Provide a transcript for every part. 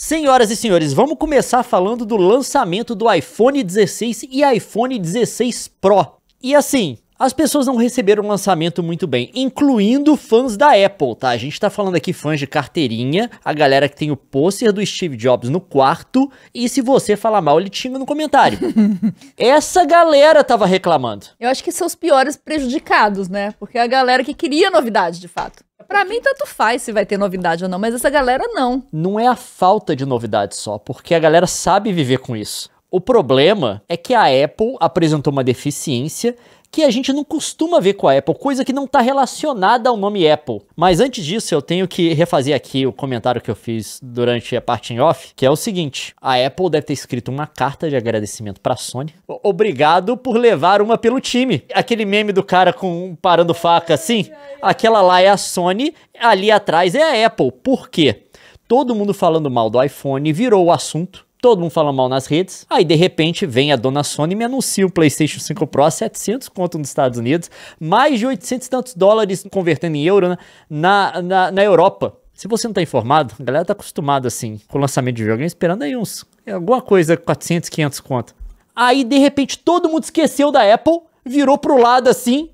Senhoras e senhores, vamos começar falando do lançamento do iPhone 16 e iPhone 16 Pro. E assim, as pessoas não receberam o lançamento muito bem, incluindo fãs da Apple, tá? A gente tá falando aqui fãs de carteirinha, a galera que tem o pôster do Steve Jobs no quarto, e se você falar mal, ele tinha no comentário. Essa galera tava reclamando. Eu acho que são os piores prejudicados, né? Porque é a galera que queria novidade, de fato. Pra mim, tanto faz se vai ter novidade ou não, mas essa galera não. Não é a falta de novidade só, porque a galera sabe viver com isso. O problema é que a Apple apresentou uma deficiência que a gente não costuma ver com a Apple, coisa que não está relacionada ao nome Apple. Mas antes disso, eu tenho que refazer aqui o comentário que eu fiz durante a parte em off, que é o seguinte: a Apple deve ter escrito uma carta de agradecimento para a Sony. Obrigado por levar uma pelo time. Aquele meme do cara com parando faca assim, aquela lá é a Sony, ali atrás é a Apple. Por quê? Todo mundo falando mal do iPhone virou o assunto todo mundo fala mal nas redes. Aí, de repente, vem a dona Sony e me anuncia o PlayStation 5 Pro a 700 conto nos Estados Unidos, mais de 800 e tantos dólares, convertendo em euro, né, na, na, na Europa. Se você não tá informado, a galera tá acostumada, assim, com o lançamento de jogo, esperando aí uns, é, alguma coisa, 400, 500 conto. Aí, de repente, todo mundo esqueceu da Apple, virou pro lado assim,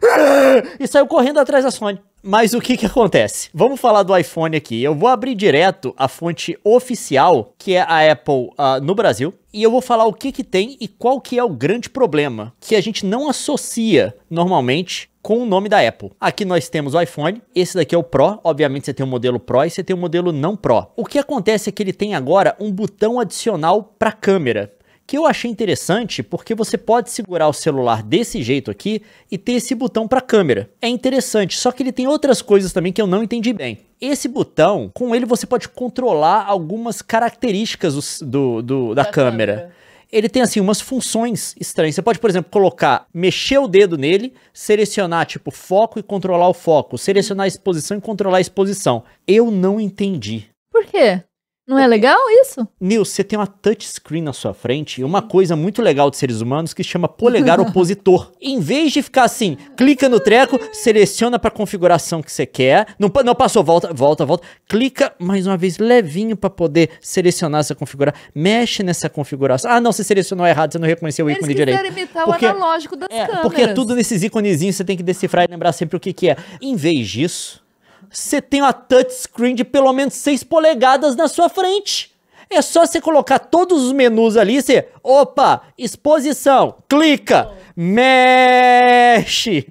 e saiu correndo atrás da Sony. Mas o que que acontece? Vamos falar do iPhone aqui. Eu vou abrir direto a fonte oficial, que é a Apple uh, no Brasil, e eu vou falar o que que tem e qual que é o grande problema que a gente não associa normalmente com o nome da Apple. Aqui nós temos o iPhone, esse daqui é o Pro, obviamente você tem o modelo Pro e você tem o modelo não Pro. O que acontece é que ele tem agora um botão adicional para câmera que eu achei interessante porque você pode segurar o celular desse jeito aqui e ter esse botão para câmera. É interessante, só que ele tem outras coisas também que eu não entendi bem. Esse botão, com ele você pode controlar algumas características do, do da, da, câmera. câmera ele tem assim umas funções estranhas. Você pode, por exemplo, colocar, mexer o dedo nele, selecionar tipo foco e controlar o foco, selecionar a exposição e controlar a exposição. Eu não entendi. Por quê? Não é legal isso? Nil, você tem uma touchscreen na sua frente e uma coisa muito legal de seres humanos que chama polegar opositor. Em vez de ficar assim, clica no treco, seleciona para configuração que você quer, não, não passou, volta, volta, volta, clica mais uma vez levinho para poder selecionar essa configuração, mexe nessa configuração. Ah, não, você selecionou errado, você não reconheceu o ícone direito. Eles imitar porque, o analógico das é, câmeras. Porque é tudo nesses íconezinhos, você tem que decifrar e lembrar sempre o que que é. Em vez disso, você tem uma touchscreen de pelo menos 6 polegadas na sua frente. É só você colocar todos os menus ali, você, opa, exposição, clica, mexe,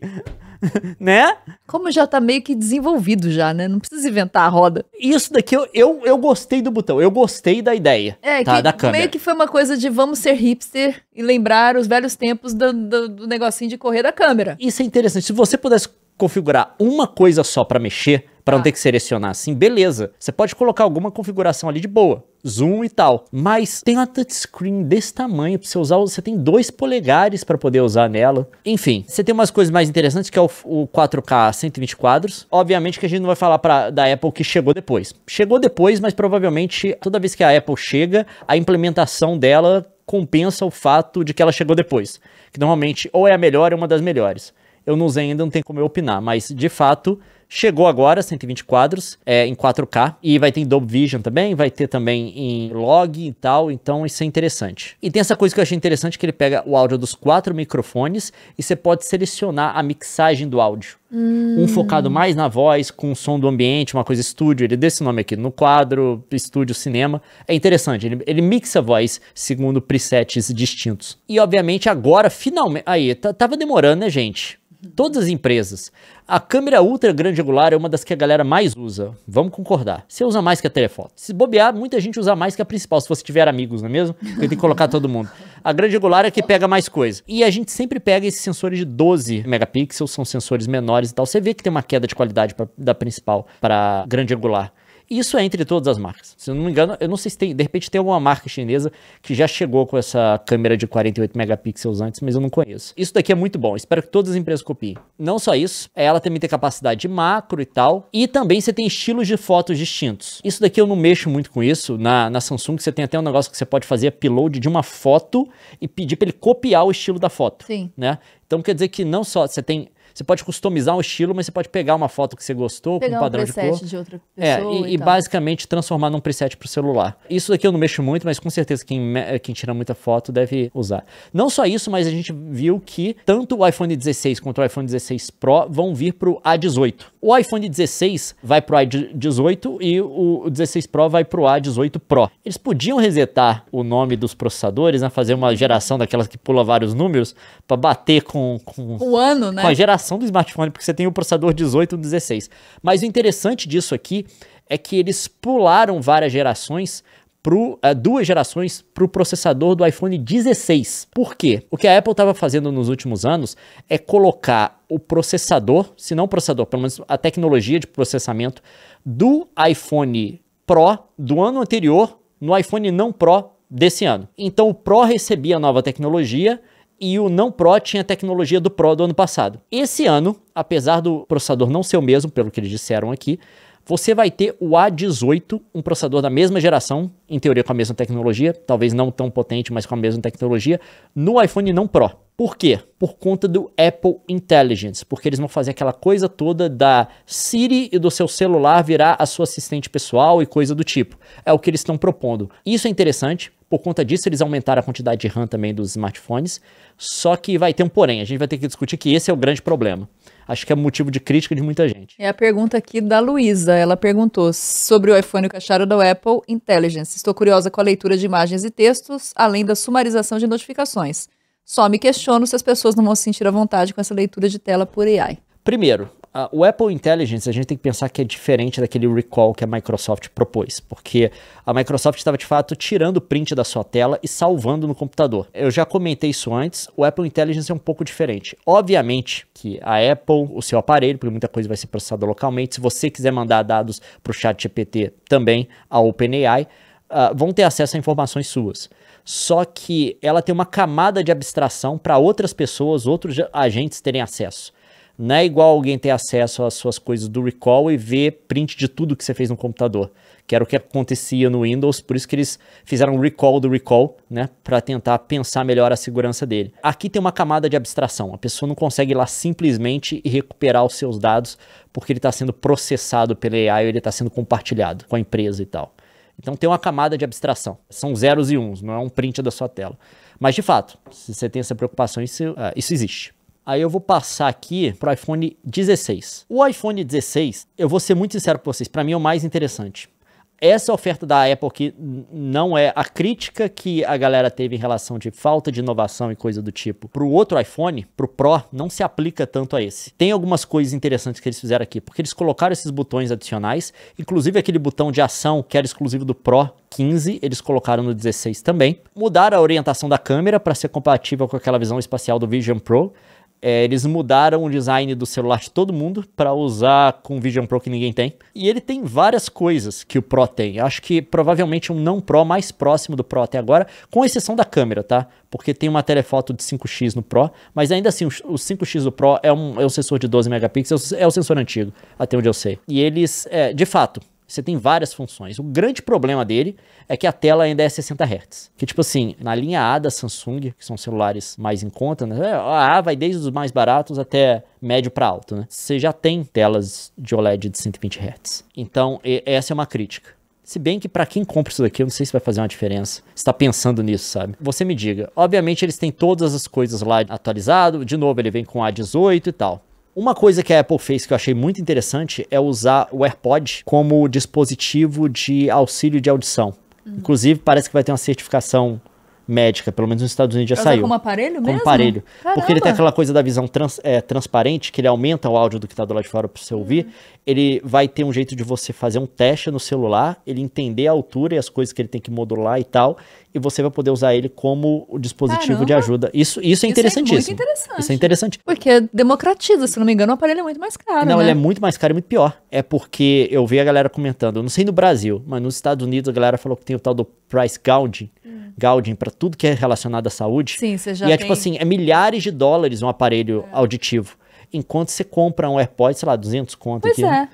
né? Como já tá meio que desenvolvido já, né? Não precisa inventar a roda. Isso daqui, eu, eu, eu gostei do botão, eu gostei da ideia, é, tá, que, da câmera. Meio que foi uma coisa de vamos ser hipster e lembrar os velhos tempos do, do, do negocinho de correr da câmera. Isso é interessante, se você pudesse configurar uma coisa só para mexer, para ah. não tá. ter que selecionar assim, beleza. Você pode colocar alguma configuração ali de boa, zoom e tal. Mas tem uma touchscreen desse tamanho para você usar, você tem dois polegares para poder usar nela. Enfim, você tem umas coisas mais interessantes que é o, o 4K 120 quadros. Obviamente que a gente não vai falar para da Apple que chegou depois. Chegou depois, mas provavelmente toda vez que a Apple chega, a implementação dela compensa o fato de que ela chegou depois. Que normalmente ou é a melhor ou é uma das melhores eu não usei ainda, não tem como eu opinar, mas de fato chegou agora, 120 quadros, é, em 4K, e vai ter em Dolby Vision também, vai ter também em log e tal, então isso é interessante. E tem essa coisa que eu achei interessante, que ele pega o áudio dos quatro microfones e você pode selecionar a mixagem do áudio. Hum. Um focado mais na voz, com o som do ambiente, uma coisa estúdio, ele deu esse nome aqui, no quadro, estúdio, cinema. É interessante, ele, ele mixa a voz segundo presets distintos. E obviamente agora, finalmente, aí, tá, tava demorando né gente? Todas as empresas. A câmera ultra grande angular é uma das que a galera mais usa. Vamos concordar. Você usa mais que a telefoto. Se bobear, muita gente usa mais que a principal, se você tiver amigos, não é mesmo? Porque tem que colocar todo mundo. A grande angular é que pega mais coisa. E a gente sempre pega esses sensores de 12 megapixels, são sensores menores e tal. Você vê que tem uma queda de qualidade pra, da principal para grande angular. Isso é entre todas as marcas. Se eu não me engano, eu não sei se tem, de repente tem alguma marca chinesa que já chegou com essa câmera de 48 megapixels antes, mas eu não conheço. Isso daqui é muito bom, espero que todas as empresas copiem. Não só isso, é ela também tem capacidade de macro e tal, e também você tem estilos de fotos distintos. Isso daqui eu não mexo muito com isso, na, na Samsung você tem até um negócio que você pode fazer upload de uma foto e pedir para ele copiar o estilo da foto, Sim. né? Então quer dizer que não só você tem você pode customizar um estilo, mas você pode pegar uma foto que você gostou, pegar com um padrão um de cor. De outra é, pessoa é, e, e, e basicamente transformar num preset para o celular. Isso daqui eu não mexo muito, mas com certeza quem, quem tira muita foto deve usar. Não só isso, mas a gente viu que tanto o iPhone 16 quanto o iPhone 16 Pro vão vir para o A18. O iPhone 16 vai para o A18 e o 16 Pro vai para o A18 Pro. Eles podiam resetar o nome dos processadores, né, fazer uma geração daquelas que pula vários números para bater com, com o ano, né? Com a geração geração do smartphone, porque você tem o processador 18 e 16. Mas o interessante disso aqui é que eles pularam várias gerações pro, uh, duas gerações para o processador do iPhone 16. Por quê? O que a Apple estava fazendo nos últimos anos é colocar o processador, se não o processador, pelo menos a tecnologia de processamento do iPhone Pro do ano anterior no iPhone não Pro desse ano. Então o Pro recebia a nova tecnologia e o não Pro tinha a tecnologia do Pro do ano passado. Esse ano, apesar do processador não ser o mesmo, pelo que eles disseram aqui, você vai ter o A18, um processador da mesma geração, em teoria com a mesma tecnologia, talvez não tão potente, mas com a mesma tecnologia, no iPhone não Pro. Por quê? Por conta do Apple Intelligence, porque eles vão fazer aquela coisa toda da Siri e do seu celular virar a sua assistente pessoal e coisa do tipo. É o que eles estão propondo. Isso é interessante, por conta disso eles aumentaram a quantidade de RAM também dos smartphones, só que vai ter um porém, a gente vai ter que discutir que esse é o grande problema. Acho que é motivo de crítica de muita gente. É a pergunta aqui da Luísa. Ela perguntou sobre o iPhone que da Apple Intelligence. Estou curiosa com a leitura de imagens e textos, além da sumarização de notificações. Só me questiono se as pessoas não vão se sentir à vontade com essa leitura de tela por AI. Primeiro, a, o Apple Intelligence a gente tem que pensar que é diferente daquele recall que a Microsoft propôs, porque a Microsoft estava de fato tirando o print da sua tela e salvando no computador. Eu já comentei isso antes, o Apple Intelligence é um pouco diferente. Obviamente que a Apple, o seu aparelho, porque muita coisa vai ser processada localmente, se você quiser mandar dados para o chat GPT também, a OpenAI, uh, vão ter acesso a informações suas só que ela tem uma camada de abstração para outras pessoas, outros agentes terem acesso. Não é igual alguém ter acesso às suas coisas do recall e ver print de tudo que você fez no computador, que era o que acontecia no Windows, por isso que eles fizeram o recall do recall, né, para tentar pensar melhor a segurança dele. Aqui tem uma camada de abstração, a pessoa não consegue ir lá simplesmente e recuperar os seus dados porque ele está sendo processado pela AI, ou ele está sendo compartilhado com a empresa e tal. Então tem uma camada de abstração. São zeros e uns, não é um print da sua tela. Mas de fato, se você tem essa preocupação, isso, ah, isso existe. Aí eu vou passar aqui para o iPhone 16. O iPhone 16, eu vou ser muito sincero com vocês, para mim é o mais interessante essa oferta da Apple que não é a crítica que a galera teve em relação de falta de inovação e coisa do tipo para o outro iPhone, para o Pro, não se aplica tanto a esse. Tem algumas coisas interessantes que eles fizeram aqui, porque eles colocaram esses botões adicionais, inclusive aquele botão de ação que era exclusivo do Pro 15, eles colocaram no 16 também. Mudaram a orientação da câmera para ser compatível com aquela visão espacial do Vision Pro. É, eles mudaram o design do celular de todo mundo para usar com Vision Pro que ninguém tem. E ele tem várias coisas que o Pro tem. Acho que provavelmente um não Pro mais próximo do Pro até agora, com exceção da câmera, tá? Porque tem uma telefoto de 5x no Pro, mas ainda assim, o, 5x do Pro é um, é um sensor de 12 megapixels, é o sensor antigo, até onde eu sei. E eles, é, de fato, você tem várias funções. O grande problema dele é que a tela ainda é 60 Hz. Que tipo assim, na linha A da Samsung, que são celulares mais em conta, né? É, a A vai desde os mais baratos até médio para alto, né? Você já tem telas de OLED de 120 Hz. Então, essa é uma crítica. Se bem que para quem compra isso daqui, eu não sei se vai fazer uma diferença. está pensando nisso, sabe? Você me diga. Obviamente eles têm todas as coisas lá atualizado. De novo, ele vem com A18 e tal. Uma coisa que a Apple fez que eu achei muito interessante é usar o AirPod como dispositivo de auxílio de audição. Uhum. Inclusive, parece que vai ter uma certificação médica, pelo menos nos Estados Unidos já saiu. saiu. Como aparelho como Com aparelho. Caramba. Porque ele tem aquela coisa da visão trans, é, transparente, que ele aumenta o áudio do que está do lado de fora para você ouvir. Uhum. Ele vai ter um jeito de você fazer um teste no celular, ele entender a altura e as coisas que ele tem que modular e tal, e você vai poder usar ele como o dispositivo Caramba. de ajuda. Isso, isso é interessantíssimo. Isso é muito interessante. Isso é interessante. Porque democratiza, se não me engano, o aparelho é muito mais caro, Não, né? ele é muito mais caro e muito pior. É porque eu vi a galera comentando, não sei no Brasil, mas nos Estados Unidos a galera falou que tem o tal do price gouging, Gaudin para tudo que é relacionado à saúde. Sim, você já E é tipo tem... tipo assim, é milhares de dólares um aparelho é. auditivo. Enquanto você compra um AirPod, sei lá, 200 conto pois aqui. É. Né?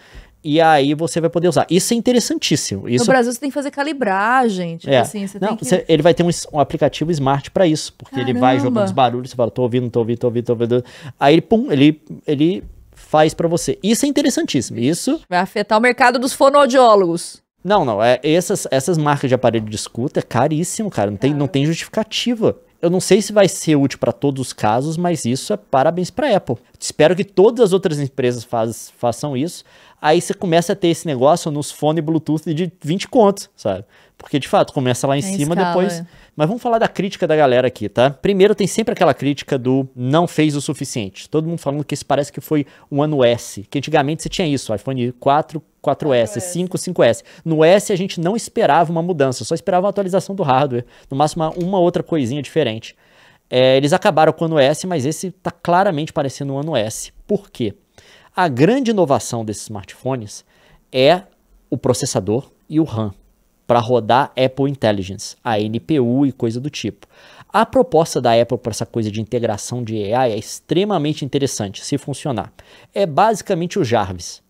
E aí você vai poder usar. Isso é interessantíssimo. Isso... No Brasil você tem que fazer calibragem, tipo é. assim, você não, que... você, ele vai ter um, um aplicativo smart para isso, porque Caramba. ele vai jogando os barulhos, você fala, tô ouvindo, tô ouvindo, tô ouvindo, tô ouvindo. Aí pum, ele, ele faz para você. Isso é interessantíssimo. Isso vai afetar o mercado dos fonoaudiólogos. Não, não. É, essas, essas marcas de aparelho de escuta é caríssimo, cara. Não tem, não tem justificativa. Eu não sei se vai ser útil para todos os casos, mas isso é parabéns para Apple. Espero que todas as outras empresas faz, façam isso. Aí você começa a ter esse negócio nos fones Bluetooth de 20 contos, sabe? Porque de fato começa lá em, tem é cima, escala. depois. É. Mas vamos falar da crítica da galera aqui, tá? Primeiro tem sempre aquela crítica do não fez o suficiente. Todo mundo falando que isso parece que foi um ano S, que antigamente você tinha isso, iPhone 4 4S, 5, 5S. No S a gente não esperava uma mudança, só esperava uma atualização do hardware, no máximo uma, outra coisinha diferente. É, eles acabaram com o ano S, mas esse está claramente parecendo o um ano S. Por quê? A grande inovação desses smartphones é o processador e o RAM para rodar Apple Intelligence, a NPU e coisa do tipo. A proposta da Apple para essa coisa de integração de AI é extremamente interessante, se funcionar. É basicamente o Jarvis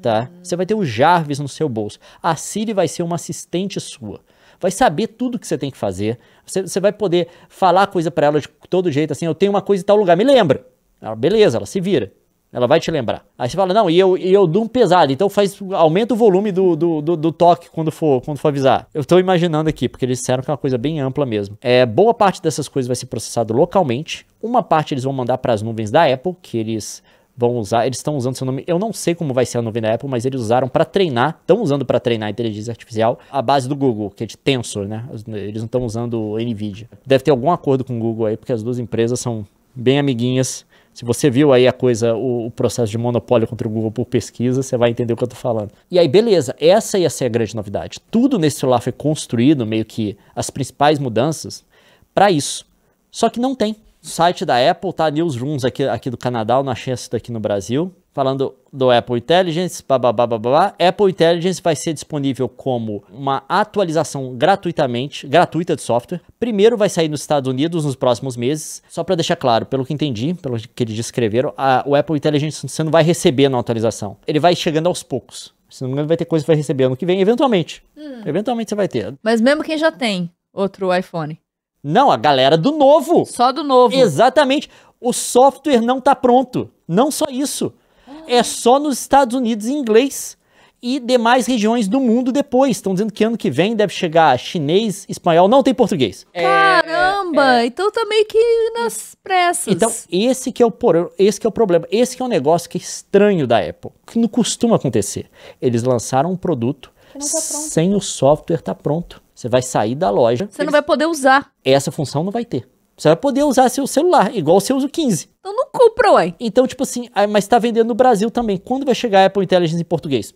tá? Você vai ter o Jarvis no seu bolso. A Siri vai ser uma assistente sua. Vai saber tudo que você tem que fazer. Você, você vai poder falar coisa para ela de todo jeito, assim, eu tenho uma coisa em tal lugar, me lembra. Ela, beleza, ela se vira. Ela vai te lembrar. Aí você fala, não, e eu, e eu durmo pesado, então faz, aumenta o volume do, do, do, do, toque quando for, quando for avisar. Eu tô imaginando aqui, porque eles disseram que é uma coisa bem ampla mesmo. É, boa parte dessas coisas vai ser processado localmente. Uma parte eles vão mandar para as nuvens da Apple, que eles vão usar, eles estão usando seu nome, eu não sei como vai ser a nuvem da Apple, mas eles usaram para treinar, estão usando para treinar a inteligência artificial a base do Google, que é de Tensor, né? Eles não estão usando NVIDIA. Deve ter algum acordo com o Google aí, porque as duas empresas são bem amiguinhas. Se você viu aí a coisa, o, o, processo de monopólio contra o Google por pesquisa, você vai entender o que eu tô falando. E aí, beleza, essa ia ser a grande novidade. Tudo nesse celular foi construído, meio que as principais mudanças, para isso. Só que não tem site da Apple, tá? Newsrooms aqui, aqui do Canadá, eu não achei esse daqui no Brasil. Falando do Apple Intelligence, bababá, babá. Apple Intelligence vai ser disponível como uma atualização gratuitamente, gratuita de software. Primeiro vai sair nos Estados Unidos nos próximos meses. Só para deixar claro, pelo que entendi, pelo que eles descreveram, a, o Apple Intelligence você não vai receber na atualização. Ele vai chegando aos poucos. Se não me engano, vai ter coisa que vai receber ano que vem, eventualmente. Hum. Eventualmente você vai ter. Mas mesmo quem já tem outro iPhone. Não, a galera do novo. Só do novo. Exatamente. O software não está pronto. Não só isso. Ah. É só nos Estados Unidos em inglês e demais regiões do mundo depois. Estão dizendo que ano que vem deve chegar chinês, espanhol, não tem português. É, Caramba! É, é, então tá meio que nas pressas. Então, esse que é o por, esse que é o problema. Esse que é um negócio que é estranho da Apple, que não costuma acontecer. Eles lançaram um produto tá sem o software estar tá pronto. Você vai sair da loja. Você não vai poder usar. Essa função não vai ter. Você vai poder usar seu celular, igual você usa o 15. Então não compra, ué. Então, tipo assim, ah, mas tá vendendo no Brasil também. Quando vai chegar a Apple Intelligence em português?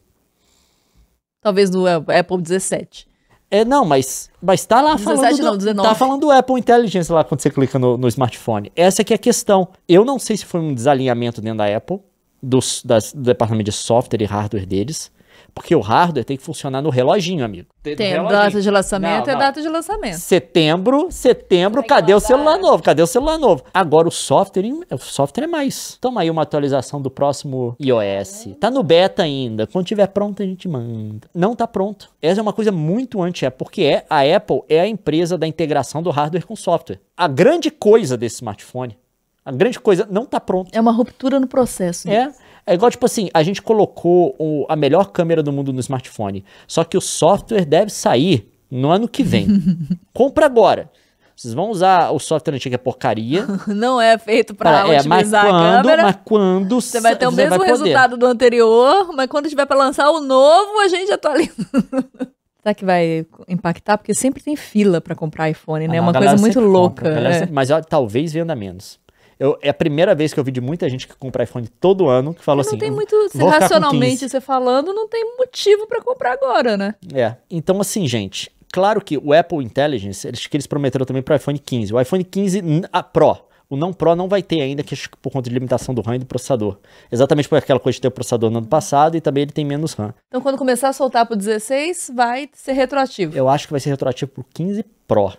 Talvez no é, Apple 17. É, não, mas, mas tá lá 17, falando. 17 não, 19. Tá falando do Apple Intelligence lá quando você clica no, no smartphone. Essa que é a questão. Eu não sei se foi um desalinhamento dentro da Apple, dos, das, do departamento de software e hardware deles. Porque o hardware tem que funcionar no reloginho, amigo. Tem, reloginho. data de lançamento não, é data de lançamento. Setembro, setembro, cadê o celular novo? Cadê o celular novo? Agora o software, o software é mais. Toma aí uma atualização do próximo iOS. Tá no beta ainda. Quando tiver pronto, a gente manda. Não tá pronto. Essa é uma coisa muito anti-Apple, porque é, a Apple é a empresa da integração do hardware com software. A grande coisa desse smartphone, a grande coisa, não tá pronto. É uma ruptura no processo. É. É igual, tipo assim, a gente colocou o, a melhor câmera do mundo no smartphone. Só que o software deve sair no ano que vem. Compra agora. Vocês vão usar o software antigo é porcaria. Não é feito para tá, é, otimizar quando, a câmera. Mas quando você vai ter o mesmo resultado do anterior, mas quando tiver para lançar o novo, a gente atualiza. Será que vai impactar? Porque sempre tem fila para comprar iPhone, né? Ah, é uma coisa muito louca. Compra, é. sempre, mas ó, talvez venda menos. Eu, é a primeira vez que eu vi de muita gente que compra iPhone todo ano, que fala assim. Não tem muito, racionalmente você falando, não tem motivo para comprar agora, né? É. Então, assim, gente, claro que o Apple Intelligence, eles, que eles prometeram também para o iPhone 15. O iPhone 15 a Pro. O não Pro não vai ter ainda, que por conta de limitação do RAM e do processador. Exatamente por aquela coisa de ter o processador no ano passado e também ele tem menos RAM. Então, quando começar a soltar pro 16, vai ser retroativo. Eu acho que vai ser retroativo pro 15 Pro.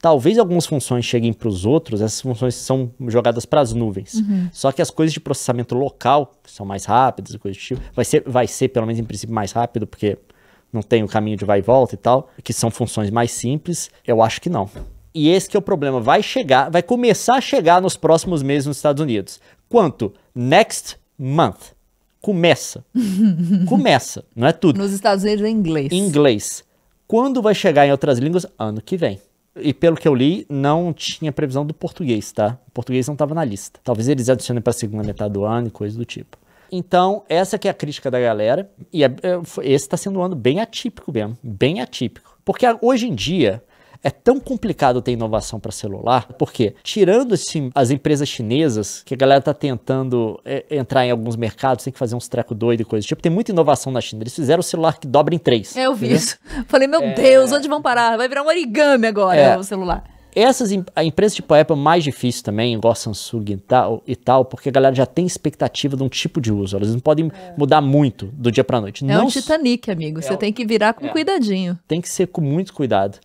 Talvez algumas funções cheguem para os outros, essas funções são jogadas para as nuvens. Uhum. Só que as coisas de processamento local, que são mais rápidas e coisas do tipo, vai ser, vai ser, pelo menos em princípio, mais rápido, porque não tem o caminho de vai e volta e tal, que são funções mais simples, eu acho que não. E esse que é o problema, vai chegar, vai começar a chegar nos próximos meses nos Estados Unidos. Quanto? Next month. Começa. Começa, não é tudo. Nos Estados Unidos é inglês. Inglês. Quando vai chegar em outras línguas? Ano que vem e pelo que eu li, não tinha previsão do português, tá? O português não estava na lista. Talvez eles adicionem para a segunda metade do ano e coisa do tipo. Então, essa que é a crítica da galera. E é, é esse está sendo um ano bem atípico mesmo, bem atípico. Porque ah, hoje em dia, é tão complicado ter inovação para celular, porque tirando assim, as empresas chinesas, que a galera tá tentando é, entrar em alguns mercados, tem que fazer uns treco doido e coisa tipo, tem muita inovação na China. Eles fizeram o celular que dobra em três. É, eu vi isso. Falei, meu é... Deus, onde vão parar? Vai virar um origami agora é... o celular. Essas empresas tipo a Apple é mais difícil também, igual a Samsung e tal, e tal, porque a galera já tem expectativa de um tipo de uso. Elas não podem é. mudar muito do dia para noite. É não um Titanic, amigo. É Você tem que virar com é. cuidadinho. Tem que ser com muito cuidado.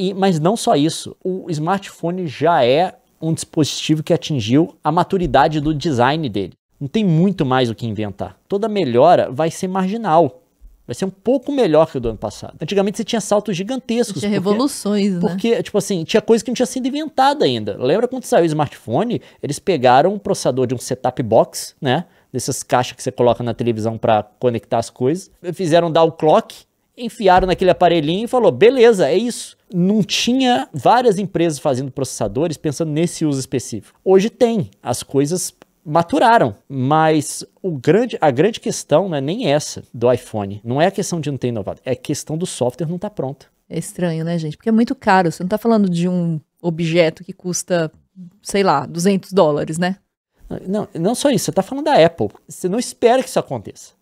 E, mas não só isso, o smartphone já é um dispositivo que atingiu a maturidade do design dele. Não tem muito mais o que inventar. Toda melhora vai ser marginal. Vai ser um pouco melhor que o do ano passado. Antigamente você tinha saltos gigantescos. Tinha porque, revoluções, né? Porque, tipo assim, tinha coisa que não tinha sido inventada ainda. Lembra quando saiu o smartphone? Eles pegaram um processador de um setup box, né? Dessas caixas que você coloca na televisão para conectar as coisas. Fizeram dar o clock enfiaram naquele aparelhinho e falou: beleza, é isso. Não tinha várias empresas fazendo processadores pensando nesse uso específico. Hoje tem, as coisas maturaram, mas o grande, a grande questão não é nem essa do iPhone. Não é a questão de não ter inovado, é a questão do software não estar tá pronto. É estranho, né, gente? Porque é muito caro. Você não está falando de um objeto que custa, sei lá, 200 dólares, né? Não, não só isso, você está falando da Apple. Você não espera que isso aconteça.